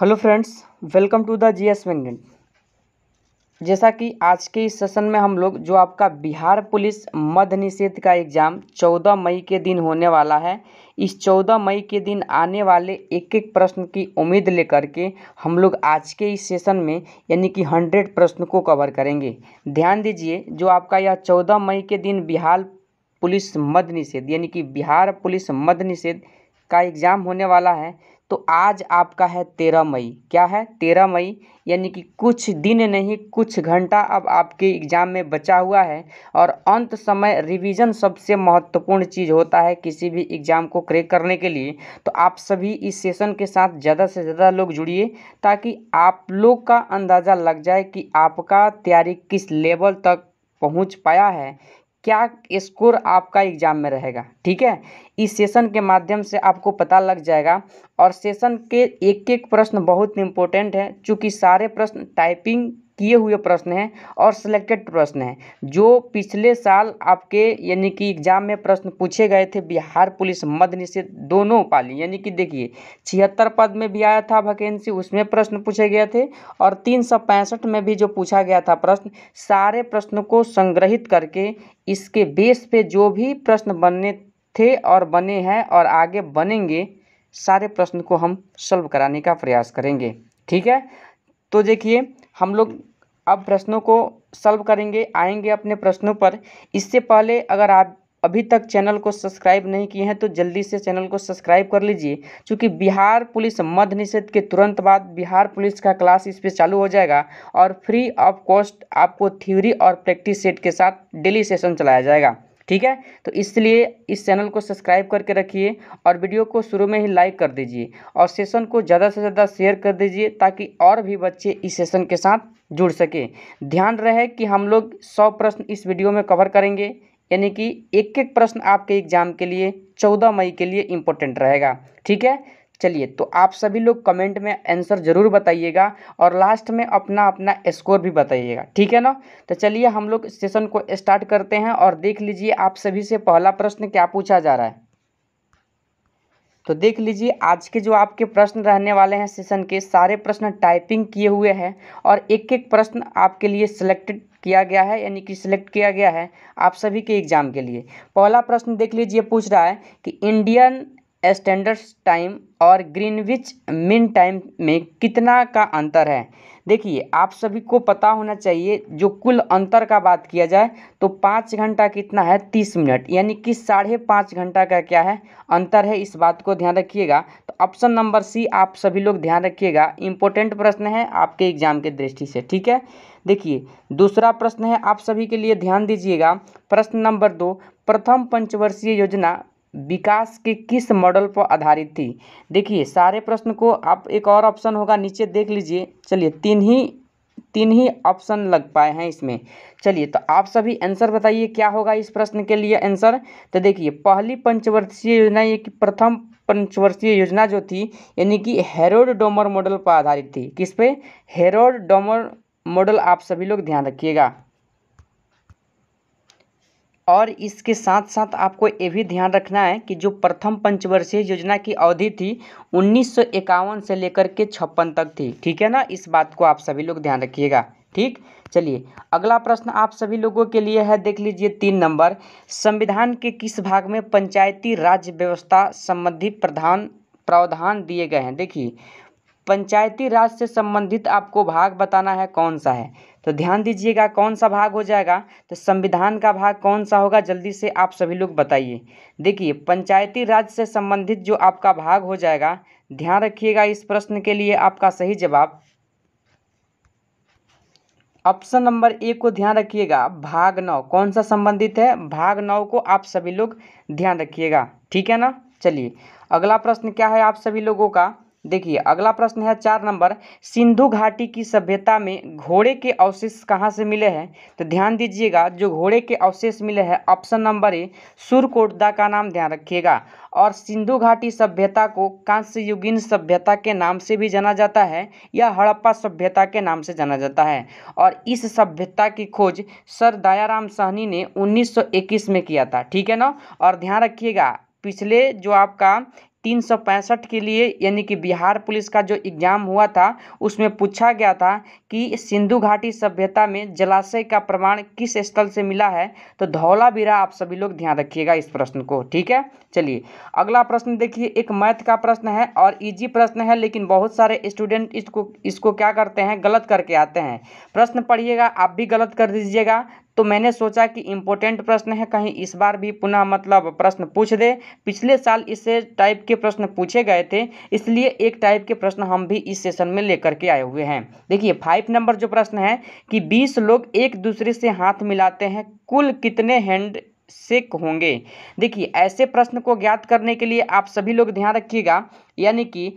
hello friends welcome to the GS S जैसा कि आज के इस सेशन में हम लोग जो आपका बिहार पुलिस मध्य निषेध का एग्ज़ाम 14 मई के दिन होने वाला है इस 14 मई के दिन आने वाले एक एक प्रश्न की उम्मीद लेकर के हम लोग आज के इस सेशन में यानी कि 100 प्रश्न को कवर करेंगे ध्यान दीजिए जो आपका यह 14 मई के दिन बिहार पुलिस मध्य निषेध यानी कि बिहार पुलिस मध्य निषेध का एग्ज़ाम होने वाला है तो आज आपका है तेरह मई क्या है तेरह मई यानी कि कुछ दिन नहीं कुछ घंटा अब आपके एग्ज़ाम में बचा हुआ है और अंत समय रिवीजन सबसे महत्वपूर्ण चीज़ होता है किसी भी एग्ज़ाम को क्रैक करने के लिए तो आप सभी इस सेशन के साथ ज़्यादा से ज़्यादा लोग जुड़िए ताकि आप लोग का अंदाज़ा लग जाए कि आपका तैयारी किस लेवल तक पहुँच पाया है क्या स्कोर आपका एग्ज़ाम में रहेगा ठीक है इस सेशन के माध्यम से आपको पता लग जाएगा और सेशन के एक एक प्रश्न बहुत इंपॉर्टेंट है क्योंकि सारे प्रश्न टाइपिंग किए हुए प्रश्न हैं और सिलेक्टेड प्रश्न हैं जो पिछले साल आपके यानी कि एग्जाम में प्रश्न पूछे गए थे बिहार पुलिस मद निषेध दोनों पाली यानी कि देखिए छिहत्तर पद में भी आया था वैकेंसी उसमें प्रश्न पूछे गए थे और तीन सौ पैंसठ में भी जो पूछा गया था प्रश्न सारे प्रश्नों को संग्रहित करके इसके बेस पे जो भी प्रश्न बनने थे और बने हैं और आगे बनेंगे सारे प्रश्न को हम सॉल्व कराने का प्रयास करेंगे ठीक है तो देखिए हम लोग अब प्रश्नों को सॉल्व करेंगे आएंगे अपने प्रश्नों पर इससे पहले अगर आप अभी तक चैनल को सब्सक्राइब नहीं किए हैं तो जल्दी से चैनल को सब्सक्राइब कर लीजिए क्योंकि बिहार पुलिस मध्य निषेध के तुरंत बाद बिहार पुलिस का क्लास इस पर चालू हो जाएगा और फ्री ऑफ कॉस्ट आपको थ्योरी और प्रैक्टिस सेट के साथ डेली सेशन चलाया जाएगा ठीक है तो इसलिए इस चैनल को सब्सक्राइब करके रखिए और वीडियो को शुरू में ही लाइक कर दीजिए और सेशन को ज़्यादा से ज़्यादा शेयर कर दीजिए ताकि और भी बच्चे इस सेशन के साथ जुड़ सके ध्यान रहे कि हम लोग सौ प्रश्न इस वीडियो में कवर करेंगे यानी कि एक एक प्रश्न आपके एग्जाम के लिए चौदह मई के लिए इम्पोर्टेंट रहेगा ठीक है चलिए तो आप सभी लोग कमेंट में आंसर जरूर बताइएगा और लास्ट में अपना अपना स्कोर भी बताइएगा ठीक है ना तो चलिए हम लोग सेशन को स्टार्ट करते हैं और देख लीजिए आप सभी से पहला प्रश्न क्या पूछा जा रहा है तो देख लीजिए आज के जो आपके प्रश्न रहने वाले हैं सेशन के सारे प्रश्न टाइपिंग किए हुए हैं और एक एक प्रश्न आपके लिए सिलेक्टेड किया गया है यानी कि सिलेक्ट किया गया है आप सभी के एग्जाम के लिए पहला प्रश्न देख लीजिए पूछ रहा है कि इंडियन स्टैंडर्ड टाइम और ग्रीनविच मिन टाइम में कितना का अंतर है देखिए आप सभी को पता होना चाहिए जो कुल अंतर का बात किया जाए तो पाँच घंटा कितना है तीस मिनट यानी कि साढ़े पाँच घंटा का क्या है अंतर है इस बात को ध्यान रखिएगा तो ऑप्शन नंबर सी आप सभी लोग ध्यान रखिएगा इंपॉर्टेंट प्रश्न है आपके एग्जाम के दृष्टि से ठीक है देखिए दूसरा प्रश्न है आप सभी के लिए ध्यान दीजिएगा प्रश्न नंबर दो प्रथम पंचवर्षीय योजना विकास के किस मॉडल पर आधारित थी देखिए सारे प्रश्न को आप एक और ऑप्शन होगा नीचे देख लीजिए चलिए तीन ही तीन ही ऑप्शन लग पाए हैं इसमें चलिए तो आप सभी आंसर बताइए क्या होगा इस प्रश्न के लिए आंसर तो देखिए पहली पंचवर्षीय योजना ये कि प्रथम पंचवर्षीय योजना जो थी यानी कि हेरोड डोमर मॉडल पर आधारित थी किस पे हेरोड डोमर मॉडल आप सभी लोग ध्यान रखिएगा और इसके साथ साथ आपको ये भी ध्यान रखना है कि जो प्रथम पंचवर्षीय योजना की अवधि थी उन्नीस से लेकर के छप्पन तक थी ठीक है ना इस बात को आप सभी लोग ध्यान रखिएगा ठीक चलिए अगला प्रश्न आप सभी लोगों के लिए है देख लीजिए तीन नंबर संविधान के किस भाग में पंचायती राज व्यवस्था संबंधी प्रधान प्रावधान दिए गए हैं देखिए पंचायती राज से संबंधित आपको भाग बताना है कौन सा है तो ध्यान दीजिएगा कौन सा भाग हो जाएगा तो संविधान का भाग कौन सा होगा जल्दी से आप सभी लोग बताइए देखिए पंचायती राज से संबंधित जो आपका भाग हो जाएगा ध्यान रखिएगा इस प्रश्न के लिए आपका सही जवाब ऑप्शन नंबर एक को ध्यान रखिएगा भाग नौ कौन सा संबंधित है भाग नौ को आप सभी लोग ध्यान रखिएगा ठीक है ना चलिए अगला प्रश्न क्या है आप सभी लोगों का देखिए अगला प्रश्न है चार नंबर सिंधु घाटी की सभ्यता में घोड़े के अवशेष कहाँ से मिले हैं तो ध्यान दीजिएगा जो घोड़े के अवशेष मिले हैं ऑप्शन नंबर ए सुरकोटदा का नाम ध्यान रखिएगा और सिंधु घाटी सभ्यता को कांस्ययुगीन सभ्यता के नाम से भी जाना जाता है या हड़प्पा सभ्यता के नाम से जाना जाता है और इस सभ्यता की खोज सर दयाराम सहनी ने उन्नीस में किया था ठीक है ना और ध्यान रखिएगा पिछले जो आपका तीन सौ पैंसठ के लिए यानी कि बिहार पुलिस का जो एग्ज़ाम हुआ था उसमें पूछा गया था कि सिंधु घाटी सभ्यता में जलाशय का प्रमाण किस स्थल से मिला है तो धौला बीरा आप सभी लोग ध्यान रखिएगा इस प्रश्न को ठीक है चलिए अगला प्रश्न देखिए एक मैथ का प्रश्न है और इजी प्रश्न है लेकिन बहुत सारे स्टूडेंट इसको इसको क्या करते हैं गलत करके आते हैं प्रश्न पढ़िएगा आप भी गलत कर दीजिएगा तो मैंने सोचा कि इम्पोर्टेंट प्रश्न है कहीं इस बार भी पुनः मतलब प्रश्न पूछ दे पिछले साल इसे टाइप के प्रश्न पूछे गए थे इसलिए एक टाइप के प्रश्न हम भी इस सेशन में लेकर के आए हुए हैं देखिए फाइव नंबर जो प्रश्न है कि बीस लोग एक दूसरे से हाथ मिलाते हैं कुल कितने हैंड सेक होंगे देखिए ऐसे प्रश्न को ज्ञात करने के लिए आप सभी लोग ध्यान रखिएगा यानी कि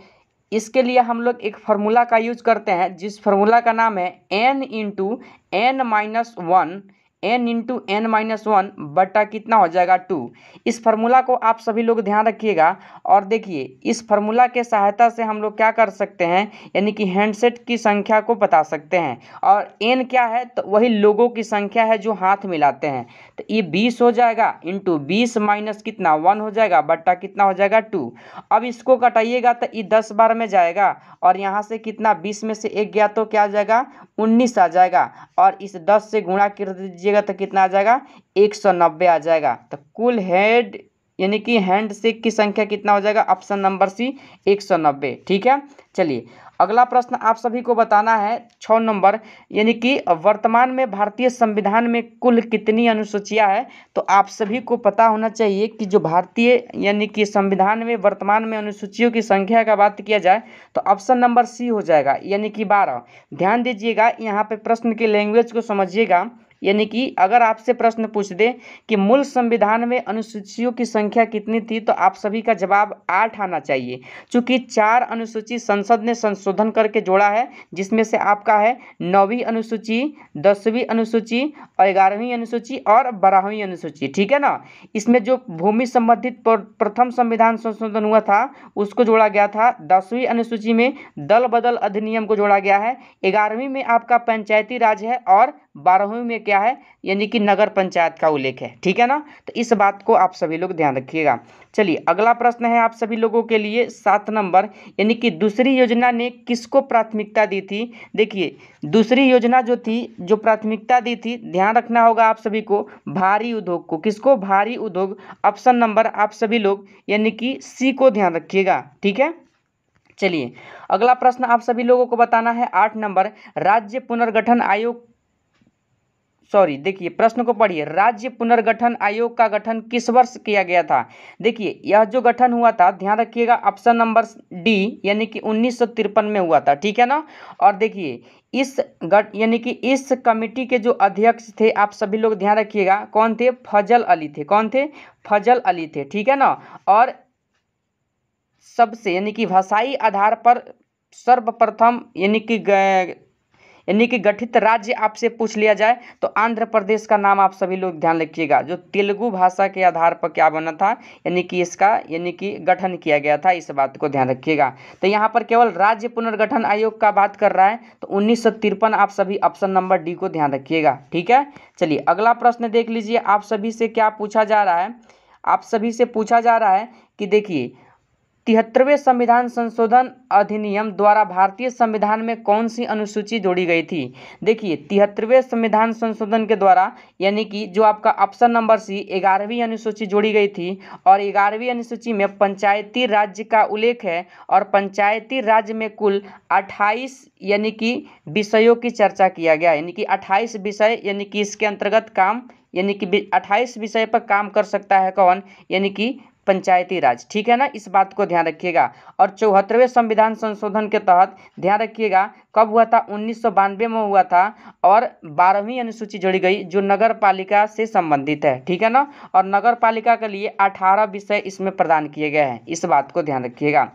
इसके लिए हम लोग एक फार्मूला का यूज करते हैं जिस फार्मूला का नाम है N into N minus one N into N minus one बट्टा कितना हो जाएगा टू इस फार्मूला को आप सभी लोग ध्यान रखिएगा और देखिए इस फार्मूला के सहायता से हम लोग क्या कर सकते हैं यानी कि हैंडसेट की संख्या को बता सकते हैं और एन क्या है तो वही लोगों की संख्या है जो हाथ मिलाते हैं तो ये बीस हो जाएगा इंटू बीस माइनस कितना वन हो जाएगा बट्टा कितना हो जाएगा टू अब इसको कटाइएगा तो ये दस बार में जाएगा और यहाँ से कितना बीस में से एक गया तो क्या आ जाएगा उन्नीस आ जाएगा और इस दस से गुणा कर दीजिए कीजिएगा तो कितना आ जाएगा एक सौ नब्बे आ जाएगा तो कुल हेड यानी कि हैंड शेक की संख्या कितना हो जाएगा ऑप्शन नंबर सी एक सौ नब्बे ठीक है चलिए अगला प्रश्न आप सभी को बताना है छ नंबर यानी कि वर्तमान में भारतीय संविधान में कुल कितनी अनुसूचियां है तो आप सभी को पता होना चाहिए कि जो भारतीय यानी कि संविधान में वर्तमान में अनुसूचियों की संख्या का बात किया जाए तो ऑप्शन नंबर सी हो जाएगा यानी कि बारह ध्यान दीजिएगा यहाँ पे प्रश्न के लैंग्वेज को समझिएगा यानी कि अगर आपसे प्रश्न पूछ दे कि मूल संविधान में अनुसूचियों की संख्या कितनी थी तो आप सभी का जवाब आठ आना चाहिए क्योंकि चार अनुसूची संसद ने संशोधन करके जोड़ा है जिसमें से आपका है नौवीं अनुसूची दसवीं अनुसूची और ग्यारहवीं अनुसूची और बारहवीं अनुसूची ठीक है ना इसमें जो भूमि संबंधित प्रथम संविधान संशोधन हुआ था उसको जोड़ा गया था दसवीं अनुसूची में दल बदल अधिनियम को जोड़ा गया है ग्यारहवीं में आपका पंचायती राज है और बारहवीं में क्या है यानी कि नगर पंचायत का उल्लेख है ठीक है ना तो इस बात को आप सभी लोग ध्यान रखिएगा चलिए अगला प्रश्न है आप सभी लोगों के लिए सात नंबर यानी कि दूसरी योजना ने किसको प्राथमिकता दी थी देखिए दूसरी योजना जो थी जो प्राथमिकता दी थी ध्यान रखना होगा आप सभी को भारी उद्योग को किसको भारी उद्योग ऑप्शन नंबर आप सभी लोग यानी कि सी को ध्यान रखिएगा ठीक है चलिए अगला प्रश्न आप सभी लोगों को बताना है आठ नंबर राज्य पुनर्गठन आयोग सॉरी देखिए प्रश्न को पढ़िए राज्य पुनर्गठन आयोग का गठन किस वर्ष किया गया था देखिए यह जो गठन हुआ था ध्यान रखिएगा ऑप्शन नंबर डी यानी कि उन्नीस में हुआ था ठीक है ना और देखिए इस यानी कि इस कमेटी के जो अध्यक्ष थे आप सभी लोग ध्यान रखिएगा कौन थे फजल अली थे कौन थे फजल अली थे ठीक है ना और सबसे यानी कि भाषाई आधार पर सर्वप्रथम यानी कि यानी कि गठित राज्य आपसे पूछ लिया जाए तो आंध्र प्रदेश का नाम आप सभी लोग ध्यान रखिएगा जो तेलुगु भाषा के आधार पर क्या बना था यानी कि इसका यानी कि गठन किया गया था इस बात को ध्यान रखिएगा तो यहाँ पर केवल राज्य पुनर्गठन आयोग का बात कर रहा है तो उन्नीस आप सभी ऑप्शन नंबर डी को ध्यान रखिएगा ठीक है चलिए अगला प्रश्न देख लीजिए आप सभी से क्या पूछा जा रहा है आप सभी से पूछा जा रहा है कि देखिए तिहत्तरवें संविधान संशोधन अधिनियम द्वारा भारतीय संविधान में कौन सी अनुसूची जोड़ी गई थी देखिए तिहत्तरवें संविधान संशोधन के द्वारा यानी कि जो आपका ऑप्शन नंबर सी ग्यारहवीं अनुसूची जोड़ी गई थी और ग्यारहवीं अनुसूची में पंचायती राज्य का उल्लेख है और पंचायती राज्य में कुल अट्ठाईस यानी कि विषयों की चर्चा किया गया यानी कि अट्ठाईस विषय यानी कि इसके अंतर्गत काम यानी कि 28 विषय पर काम कर सकता है कौन यानी कि पंचायती राज ठीक है ना इस बात को ध्यान रखिएगा और चौहत्तरवें संविधान संशोधन के तहत ध्यान रखिएगा कब हुआ था उन्नीस में हुआ था और बारहवीं अनुसूची जोड़ी गई जो नगर पालिका से संबंधित है ठीक है ना और नगर पालिका के लिए अठारह विषय इसमें प्रदान किए गए हैं इस बात को ध्यान रखिएगा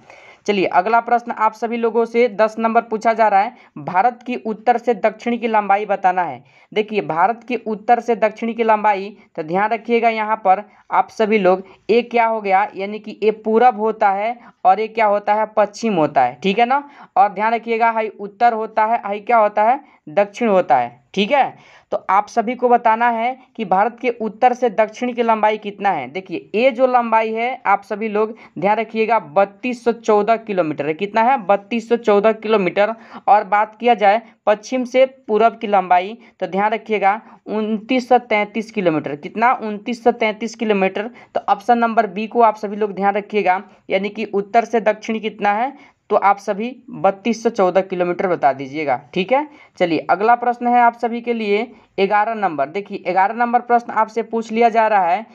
चलिए अगला प्रश्न आप सभी लोगों से दस नंबर पूछा जा रहा है भारत की उत्तर से दक्षिण की लंबाई बताना है देखिए भारत की उत्तर से दक्षिण की लंबाई तो ध्यान रखिएगा यहाँ पर आप सभी लोग ये क्या हो गया यानी कि ये पूरब होता है और ये क्या होता है पश्चिम होता है ठीक है ना और ध्यान रखिएगा हाई उत्तर होता है हाई क्या होता है दक्षिण होता है ठीक है तो आप सभी को बताना है कि भारत के उत्तर से दक्षिण की लंबाई कितना है देखिए ये जो लंबाई है आप सभी लोग ध्यान रखिएगा 3214 किलोमीटर है कितना है 3214 किलोमीटर और बात किया जाए पश्चिम से पूरब की लंबाई तो ध्यान रखिएगा उनतीस किलोमीटर कितना उनतीस किलोमीटर तो ऑप्शन नंबर बी को आप सभी लोग ध्यान रखिएगा यानी कि उत्तर से दक्षिण कितना है तो आप सभी बत्तीस से चौदह किलोमीटर बता दीजिएगा ठीक है चलिए अगला प्रश्न है आप सभी के लिए ग्यारह नंबर देखिए ग्यारह नंबर प्रश्न आपसे पूछ लिया जा रहा है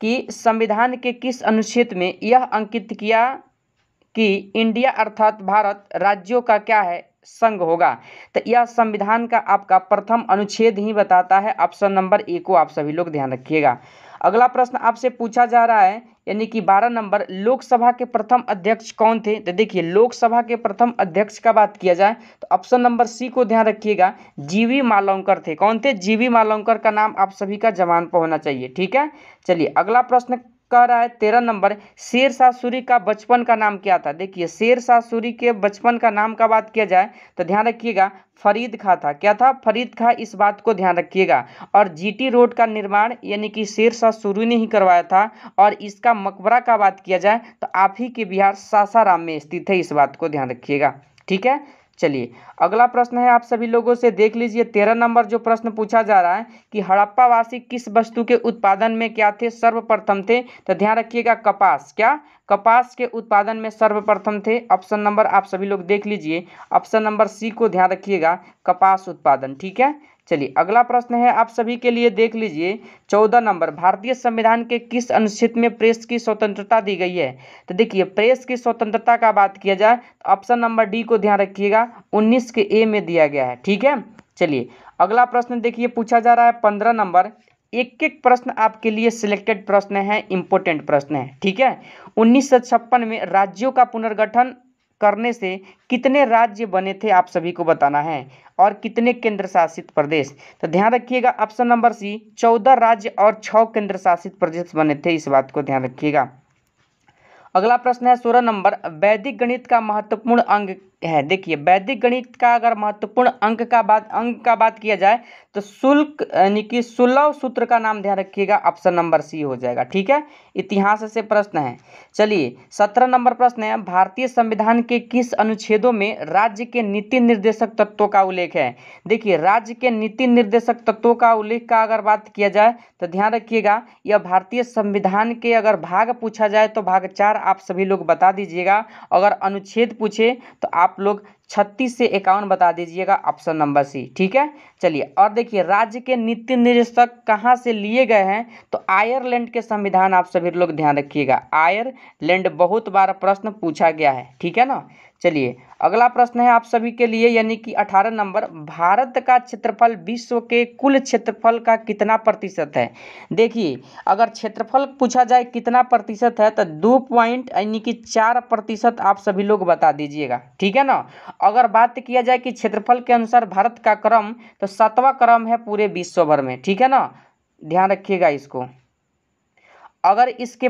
कि संविधान के किस अनुच्छेद में यह अंकित किया कि इंडिया अर्थात भारत राज्यों का क्या है संघ होगा तो यह संविधान का आपका प्रथम अनुच्छेद ही बताता है ऑप्शन नंबर ए को आप सभी लोग ध्यान रखिएगा अगला प्रश्न आपसे पूछा जा रहा है यानी कि बारह नंबर लोकसभा के प्रथम अध्यक्ष कौन थे तो देखिए लोकसभा के प्रथम अध्यक्ष का बात किया जाए तो ऑप्शन नंबर सी को ध्यान रखिएगा जीवी मालवंकर थे कौन थे जीवी मालौंकर का नाम आप सभी का जवान पर होना चाहिए ठीक है चलिए अगला प्रश्न कह रहा है तेरह नंबर शेर शाह सूरी का बचपन का नाम क्या था देखिए शेर शाह सूरी के बचपन का नाम का बात किया जाए तो ध्यान रखिएगा फरीद खा था क्या था फरीद खा इस बात को ध्यान रखिएगा और जीटी रोड का निर्माण यानी कि शेर शाह सूरी ने ही करवाया था और इसका मकबरा का बात किया जाए तो आप ही के बिहार सासाराम में स्थित है इस बात को ध्यान रखिएगा ठीक है चलिए अगला प्रश्न है आप सभी लोगों से देख लीजिए तेरह नंबर जो प्रश्न पूछा जा रहा है कि हड़प्पा वासी किस वस्तु के उत्पादन में क्या थे सर्वप्रथम थे तो ध्यान रखिएगा कपास क्या कपास के उत्पादन में सर्वप्रथम थे ऑप्शन नंबर आप सभी लोग देख लीजिए ऑप्शन नंबर सी को ध्यान रखिएगा कपास उत्पादन ठीक है चलिए अगला प्रश्न है आप सभी के लिए देख लीजिए चौदह नंबर भारतीय संविधान के किस अनुच्छेद में प्रेस की स्वतंत्रता दी गई है तो देखिए प्रेस की स्वतंत्रता का बात किया जाए तो ऑप्शन नंबर डी को ध्यान रखिएगा उन्नीस के ए में दिया गया है ठीक है चलिए अगला प्रश्न देखिए पूछा जा रहा है पंद्रह नंबर एक एक प्रश्न आपके लिए सिलेक्टेड प्रश्न है इंपॉर्टेंट प्रश्न है ठीक है उन्नीस में राज्यों का पुनर्गठन करने से कितने राज्य बने थे आप सभी को बताना है और कितने केंद्र शासित प्रदेश तो ध्यान रखिएगा ऑप्शन नंबर सी चौदह राज्य और छः केंद्र शासित प्रदेश बने थे इस बात को ध्यान रखिएगा अगला प्रश्न है सोलह नंबर वैदिक गणित का महत्वपूर्ण अंग है देखिए वैदिक गणित का अगर महत्वपूर्ण अंक का बात अंक का बात किया जाए तो शुल्क यानी कि सुलभ सूत्र का नाम ध्यान रखिएगा ऑप्शन नंबर सी हो जाएगा ठीक है इतिहास से प्रश्न है चलिए सत्रह नंबर प्रश्न है भारतीय संविधान के किस अनुच्छेदों में राज्य के नीति निर्देशक तत्वों का उल्लेख है देखिए राज्य के नीति निर्देशक तत्वों का उल्लेख का अगर बात किया जाए तो ध्यान रखिएगा यह भारतीय संविधान के अगर भाग पूछा जाए तो भाग चार आप सभी लोग बता दीजिएगा अगर अनुच्छेद पूछे तो आप आप लोग छत्तीस से इक्यावन बता दीजिएगा ऑप्शन नंबर सी ठीक है चलिए और देखिए राज्य के नीति निर्देशक कहाँ से लिए गए हैं तो आयरलैंड के संविधान आप सभी लोग ध्यान रखिएगा आयरलैंड बहुत बार प्रश्न पूछा गया है ठीक है ना चलिए अगला प्रश्न है आप सभी के लिए यानी कि 18 नंबर भारत का क्षेत्रफल विश्व के कुल क्षेत्रफल का कितना प्रतिशत है देखिए अगर क्षेत्रफल पूछा जाए कितना प्रतिशत है तो दो पॉइंट यानी कि चार प्रतिशत आप सभी लोग बता दीजिएगा ठीक है ना अगर बात किया जाए कि क्षेत्रफल के अनुसार भारत का क्रम तो सातवा क्रम है पूरे विश्व भर में ठीक है ना ध्यान रखिएगा इसको अगर इसके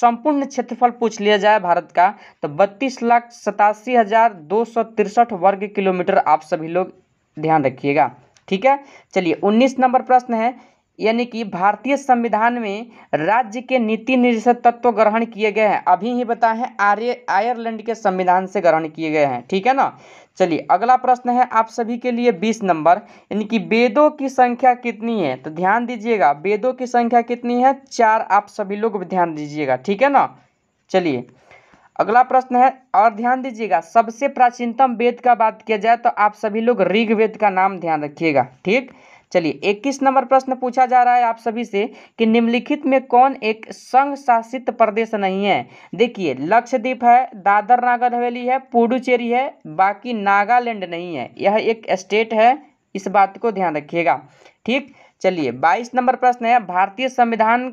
संपूर्ण क्षेत्रफल पूछ लिया जाए भारत का तो बत्तीस लाख सतासी हजार दो सौ तिरसठ वर्ग किलोमीटर आप सभी लोग ध्यान रखिएगा ठीक है चलिए उन्नीस नंबर प्रश्न है यानी कि भारतीय संविधान में राज्य के नीति निर्देशक तत्व ग्रहण किए गए हैं अभी ही बताए हैं आर्य आयरलैंड के संविधान से ग्रहण किए गए हैं ठीक है ना चलिए अगला प्रश्न है आप सभी के लिए बीस नंबर यानी कि वेदों की संख्या कितनी है तो ध्यान दीजिएगा वेदों की संख्या कितनी है चार आप सभी लोग ध्यान दीजिएगा ठीक है ना चलिए अगला प्रश्न है और ध्यान दीजिएगा सबसे प्राचीनतम वेद का बात किया जाए तो आप सभी लोग ऋग्वेद का नाम ध्यान रखिएगा ठीक चलिए इक्कीस नंबर प्रश्न पूछा जा रहा है आप सभी से कि निम्नलिखित में कौन एक संघ शासित प्रदेश नहीं है देखिए लक्षद्वीप है दादर नागर हवेली है पुडुचेरी है बाकी नागालैंड नहीं है यह एक स्टेट है इस बात को ध्यान रखिएगा ठीक चलिए बाईस नंबर प्रश्न है भारतीय संविधान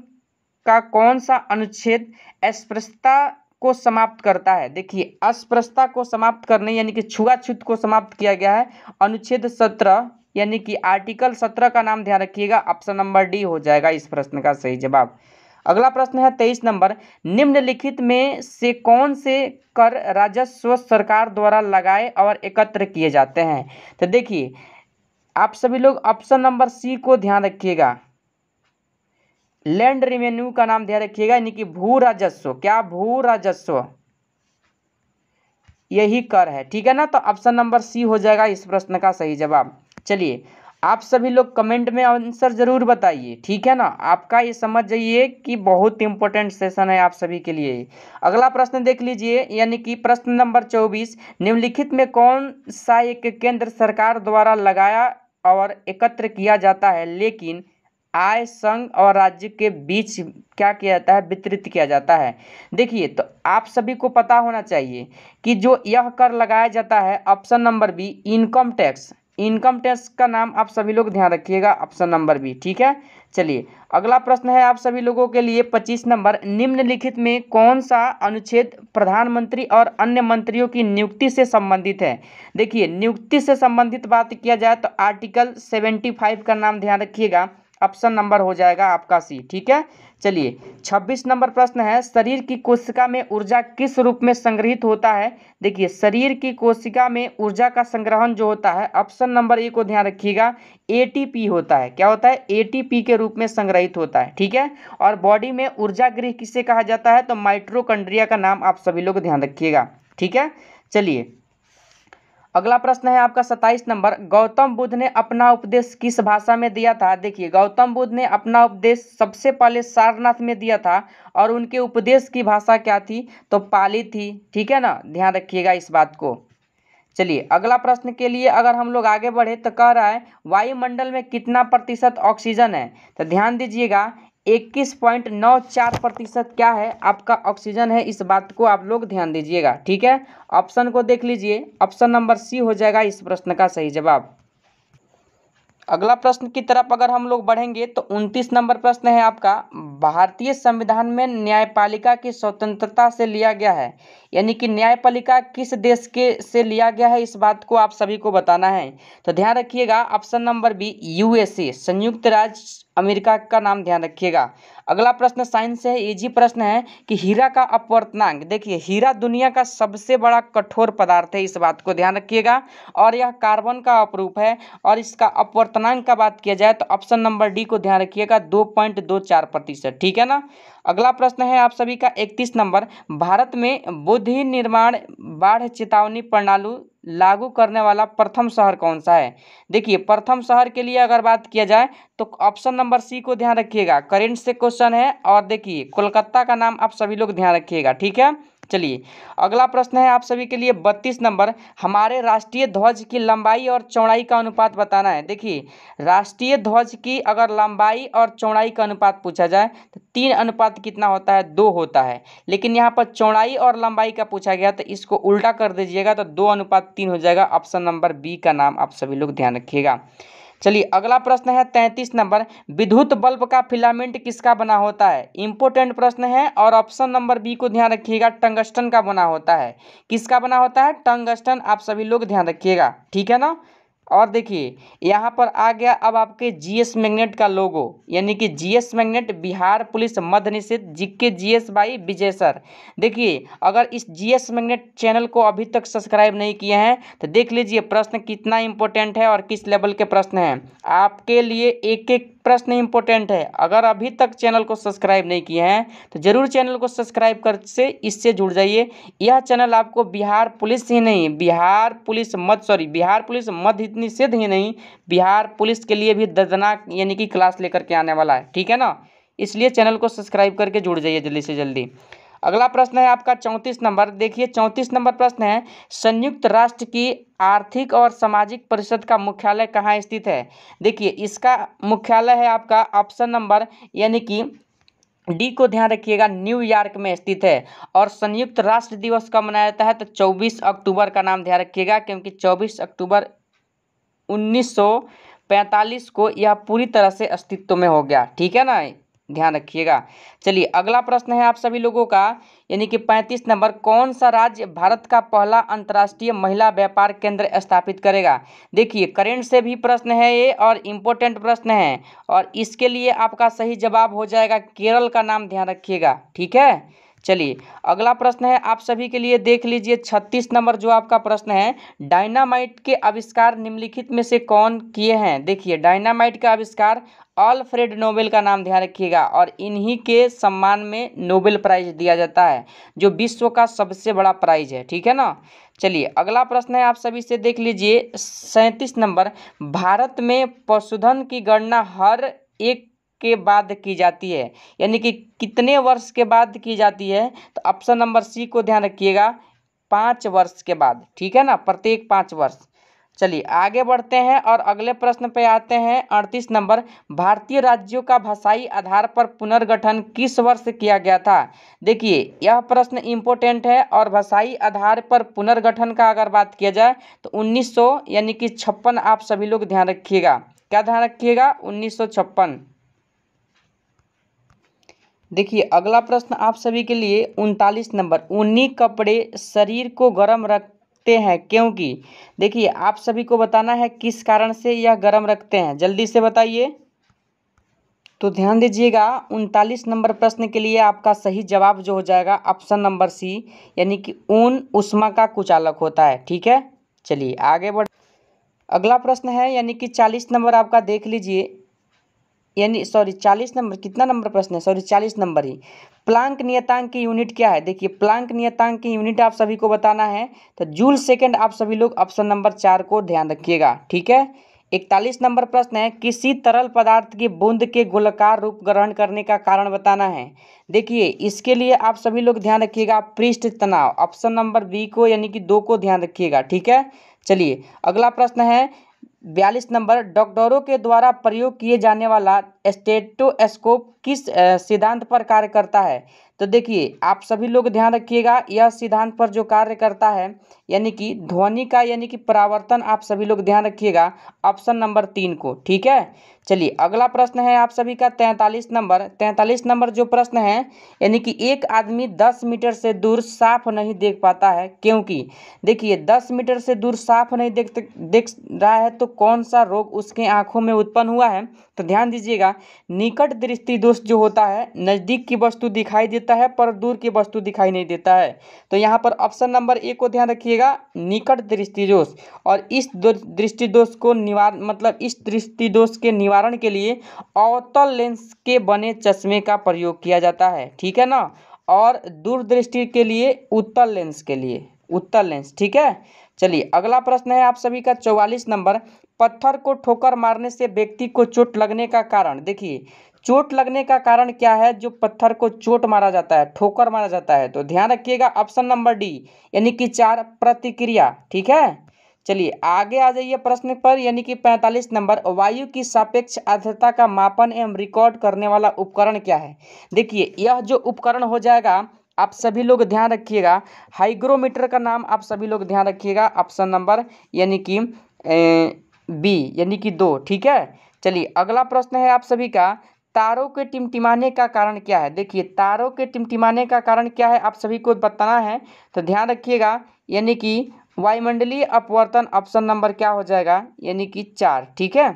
का कौन सा अनुच्छेद अस्पृश्यता को समाप्त करता है देखिए अस्पृश्यता को समाप्त करने यानी कि छुआछूत को समाप्त किया गया है अनुच्छेद सत्रह यानी कि आर्टिकल सत्रह का नाम ध्यान रखिएगा ऑप्शन नंबर डी हो जाएगा इस प्रश्न का सही जवाब अगला प्रश्न है तेईस नंबर निम्नलिखित में से कौन से कर राजस्व सरकार द्वारा लगाए और एकत्र किए जाते हैं तो देखिए आप सभी लोग ऑप्शन नंबर सी को ध्यान रखिएगा लैंड रेवेन्यू का नाम ध्यान रखिएगा यानी कि भू राजस्व क्या भू राजस्व यही कर है ठीक है ना तो ऑप्शन नंबर सी हो जाएगा इस प्रश्न का सही जवाब चलिए आप सभी लोग कमेंट में आंसर ज़रूर बताइए ठीक है ना आपका ये समझ जाइए कि बहुत इंपॉर्टेंट सेशन है आप सभी के लिए अगला प्रश्न देख लीजिए यानी कि प्रश्न नंबर चौबीस निम्नलिखित में कौन सा एक केंद्र सरकार द्वारा लगाया और एकत्र किया जाता है लेकिन आय संघ और राज्य के बीच क्या किया जाता है वितरित किया जाता है देखिए तो आप सभी को पता होना चाहिए कि जो यह कर लगाया जाता है option number B income tax income tax का नाम आप सभी लोग ध्यान रखिएगा ऑप्शन नंबर बी ठीक है चलिए अगला प्रश्न है आप सभी लोगों के लिए 25 नंबर निम्नलिखित में कौन सा अनुच्छेद प्रधानमंत्री और अन्य मंत्रियों की नियुक्ति से संबंधित है देखिए नियुक्ति से संबंधित बात किया जाए तो आर्टिकल 75 का नाम ध्यान रखिएगा ऑप्शन नंबर हो जाएगा आपका सी ठीक है चलिए 26 नंबर प्रश्न है शरीर की कोशिका में ऊर्जा किस रूप में संग्रहित होता है देखिए शरीर की कोशिका में ऊर्जा का संग्रहण जो होता है ऑप्शन नंबर ए को ध्यान रखिएगा एटीपी होता है क्या होता है एटीपी के रूप में संग्रहित होता है ठीक है और बॉडी में ऊर्जा गृह किसे कहा जाता है तो माइट्रोकंड्रिया का नाम आप सभी लोग ध्यान रखिएगा ठीक है चलिए अगला प्रश्न है आपका सत्ताईस नंबर गौतम बुद्ध ने अपना उपदेश किस भाषा में दिया था देखिए गौतम बुद्ध ने अपना उपदेश सबसे पहले सारनाथ में दिया था और उनके उपदेश की भाषा क्या थी तो पाली थी ठीक है ना ध्यान रखिएगा इस बात को चलिए अगला प्रश्न के लिए अगर हम लोग आगे बढ़े तो कह रहा है वायुमंडल में कितना प्रतिशत ऑक्सीजन है तो ध्यान दीजिएगा इक्कीस पॉइंट नौ चार प्रतिशत क्या है आपका ऑक्सीजन है इस बात को आप लोग ध्यान दीजिएगा ठीक है ऑप्शन को देख लीजिए ऑप्शन नंबर सी हो जाएगा इस प्रश्न का सही जवाब अगला प्रश्न की तरफ अगर हम लोग बढ़ेंगे तो 29 नंबर प्रश्न है आपका भारतीय संविधान में न्यायपालिका की स्वतंत्रता से लिया गया है यानी कि न्यायपालिका किस देश के से लिया गया है इस बात को आप सभी को बताना है तो ध्यान रखिएगा ऑप्शन नंबर बी यूएसए संयुक्त राज्य अमेरिका का नाम ध्यान रखिएगा अगला प्रश्न साइंस है इजी प्रश्न है कि हीरा का अपवर्तनांक देखिए हीरा दुनिया का सबसे बड़ा कठोर पदार्थ है इस बात को ध्यान रखिएगा और यह कार्बन का अपरूप है और इसका अपवर्तनांक का बात किया जाए तो ऑप्शन नंबर डी को ध्यान रखिएगा दो पॉइंट दो चार प्रतिशत ठीक है ना अगला प्रश्न है आप सभी का इकतीस नंबर भारत में बुद्धि निर्माण बाढ़ चेतावनी प्रणाली लागू करने वाला प्रथम शहर कौन सा है देखिए प्रथम शहर के लिए अगर बात किया जाए तो ऑप्शन नंबर सी को ध्यान रखिएगा करेंट से क्वेश्चन है और देखिए कोलकाता का नाम आप सभी लोग ध्यान रखिएगा ठीक है चलिए अगला प्रश्न है आप सभी के लिए बत्तीस नंबर हमारे राष्ट्रीय ध्वज की लंबाई और चौड़ाई का अनुपात बताना है देखिए राष्ट्रीय ध्वज की अगर लंबाई और चौड़ाई का अनुपात पूछा जाए तो तीन अनुपात कितना होता है दो होता है लेकिन यहाँ पर चौड़ाई और लंबाई का पूछा गया तो इसको उल्टा कर दीजिएगा तो दो अनुपात तीन हो जाएगा ऑप्शन नंबर बी का नाम आप सभी लोग ध्यान रखिएगा चलिए अगला प्रश्न है तैंतीस नंबर विद्युत बल्ब का फिलामेंट किसका बना होता है इंपोर्टेंट प्रश्न है और ऑप्शन नंबर बी को ध्यान रखिएगा टंगस्टन का बना होता है किसका बना होता है टंगस्टन आप सभी लोग ध्यान रखिएगा ठीक है ना और देखिए यहाँ पर आ गया अब आपके जीएस मैग्नेट का लोगो यानी कि जीएस मैग्नेट बिहार पुलिस मध्य निषेध जी जीएस बाई विजय सर देखिए अगर इस जीएस मैग्नेट चैनल को अभी तक सब्सक्राइब नहीं किए हैं तो देख लीजिए प्रश्न कितना इंपॉर्टेंट है और किस लेवल के प्रश्न हैं आपके लिए एक एक प्रश्न इंपॉर्टेंट है अगर अभी तक चैनल को सब्सक्राइब नहीं किए हैं तो ज़रूर चैनल को सब्सक्राइब कर से इससे जुड़ जाइए यह चैनल आपको बिहार पुलिस ही नहीं बिहार पुलिस मध्य सॉरी बिहार पुलिस मध्य इतनी सिद्ध ही नहीं बिहार पुलिस के लिए भी दर्दनाक यानी कि क्लास लेकर के आने वाला है ठीक है ना इसलिए चैनल को सब्सक्राइब करके जुड़ जाइए जल्दी से जल्दी अगला प्रश्न है आपका चौंतीस नंबर देखिए चौंतीस नंबर प्रश्न है संयुक्त राष्ट्र की आर्थिक और सामाजिक परिषद का मुख्यालय कहाँ स्थित है देखिए इसका मुख्यालय है आपका ऑप्शन नंबर यानी कि डी को ध्यान रखिएगा न्यूयॉर्क में स्थित है और संयुक्त राष्ट्र दिवस कब मनाया जाता है तो 24 अक्टूबर का नाम ध्यान रखिएगा क्योंकि 24 अक्टूबर 1945 को यह पूरी तरह से अस्तित्व में हो गया ठीक है ना ध्यान रखिएगा चलिए अगला प्रश्न है आप सभी लोगों का यानी कि पैंतीस नंबर कौन सा राज्य भारत का पहला अंतर्राष्ट्रीय महिला व्यापार केंद्र स्थापित करेगा देखिए करेंट से भी प्रश्न है ये और इम्पोर्टेंट प्रश्न है और इसके लिए आपका सही जवाब हो जाएगा केरल का नाम ध्यान रखिएगा ठीक है चलिए अगला प्रश्न है आप सभी के लिए देख लीजिए छत्तीस नंबर जो आपका प्रश्न है डायनामाइट के आविष्कार निम्नलिखित में से कौन किए हैं देखिए डायनामाइट का आविष्कार अल्फ्रेड नोबेल का नाम ध्यान रखिएगा और इन्हीं के सम्मान में नोबेल प्राइज दिया जाता है जो विश्व का सबसे बड़ा प्राइज है ठीक है ना चलिए अगला प्रश्न है आप सभी से देख लीजिए सैंतीस नंबर भारत में पशुधन की गणना हर एक के बाद की जाती है यानी कि कितने वर्ष के बाद की जाती है तो ऑप्शन नंबर सी को ध्यान रखिएगा पाँच वर्ष के बाद ठीक है ना प्रत्येक पाँच वर्ष चलिए आगे बढ़ते हैं और अगले प्रश्न पे आते हैं अड़तीस नंबर भारतीय राज्यों का भाषाई आधार पर पुनर्गठन किस वर्ष किया गया था देखिए यह प्रश्न इम्पोर्टेंट है और भाषाई आधार पर पुनर्गठन का अगर बात किया जाए तो 1900 यानी कि छप्पन आप सभी लोग ध्यान रखिएगा क्या ध्यान रखिएगा उन्नीस देखिए अगला प्रश्न आप सभी के लिए उनतालीस नंबर ऊनी कपड़े शरीर को गर्म रख रखते हैं क्योंकि देखिए आप सभी को बताना है किस कारण से यह गर्म रखते हैं जल्दी से बताइए तो ध्यान दीजिएगा उनतालीस नंबर प्रश्न के लिए आपका सही जवाब जो हो जाएगा ऑप्शन नंबर सी यानी कि ऊन उष्मा का कुचालक होता है ठीक है चलिए आगे बढ़ अगला प्रश्न है यानी कि चालीस नंबर आपका देख लीजिए यानी सॉरी चालीस नंबर कितना नंबर प्रश्न है सॉरी चालीस नंबर ही प्लांक नियतांक की यूनिट क्या है देखिए प्लांक नियतांक की यूनिट आप सभी को बताना है तो जूल सेकंड आप सभी लोग ऑप्शन नंबर चार को ध्यान रखिएगा ठीक है इकतालीस नंबर प्रश्न है किसी तरल पदार्थ की बूंद के गोलाकार रूप ग्रहण करने का कारण बताना है देखिए इसके लिए आप सभी लोग ध्यान रखिएगा पृष्ठ तनाव ऑप्शन नंबर बी को यानी कि दो को ध्यान रखिएगा ठीक है चलिए अगला प्रश्न है बयालीस नंबर डॉक्टरों के द्वारा प्रयोग किए जाने वाला स्टेटोस्कोप किस सिद्धांत पर कार्य करता है तो देखिए आप सभी लोग ध्यान रखिएगा यह सिद्धांत पर जो कार्य करता है यानी कि ध्वनि का यानी कि परावर्तन आप सभी लोग ध्यान रखिएगा ऑप्शन नंबर तीन को ठीक है चलिए अगला प्रश्न है आप सभी का तैंतालीस नंबर तैंतालीस नंबर जो प्रश्न है यानी कि एक आदमी दस मीटर से दूर साफ नहीं देख पाता है क्योंकि देखिए दस मीटर से दूर साफ नहीं देख देख रहा है तो कौन सा रोग उसके आंखों में उत्पन्न हुआ है तो ध्यान दीजिएगा निकट दृष्टि दोष जो होता है नज़दीक की वस्तु दिखाई देता है पर दूर की वस्तु दिखाई नहीं देता है तो यहाँ पर ऑप्शन नंबर ए को ध्यान रखिएगा निकट दृष्टि दोष और इस दृष्टि दोष को निवार मतलब इस दृष्टि दोष के निवारण के लिए अवतल लेंस के बने चश्मे का प्रयोग किया जाता है ठीक है ना और दूरदृष्टि के लिए उत्तल लेंस के लिए उत्तर लेंस ठीक है चलिए अगला प्रश्न है आप सभी का चौवालीस नंबर पत्थर को ठोकर मारने से व्यक्ति को चोट लगने का कारण देखिए चोट लगने का कारण क्या है जो पत्थर को चोट मारा जाता है ठोकर मारा जाता है तो ध्यान रखिएगा ऑप्शन नंबर डी यानी कि चार प्रतिक्रिया ठीक है चलिए आगे आ जाइए प्रश्न पर यानी कि 45 नंबर वायु की सापेक्ष आर्द्रता का मापन एवं रिकॉर्ड करने वाला उपकरण क्या है देखिए यह जो उपकरण हो जाएगा आप सभी लोग ध्यान रखिएगा हाइग्रोमीटर का नाम आप सभी लोग ध्यान रखिएगा ऑप्शन नंबर यानी कि बी यानी कि दो ठीक है चलिए अगला प्रश्न है आप सभी का तारों के टिमटिमाने का कारण क्या है देखिए तारों के टिमटिमाने का कारण क्या है आप सभी को बताना है तो ध्यान रखिएगा यानी कि वायुमंडलीय अपवर्तन ऑप्शन नंबर क्या हो जाएगा यानी कि चार ठीक है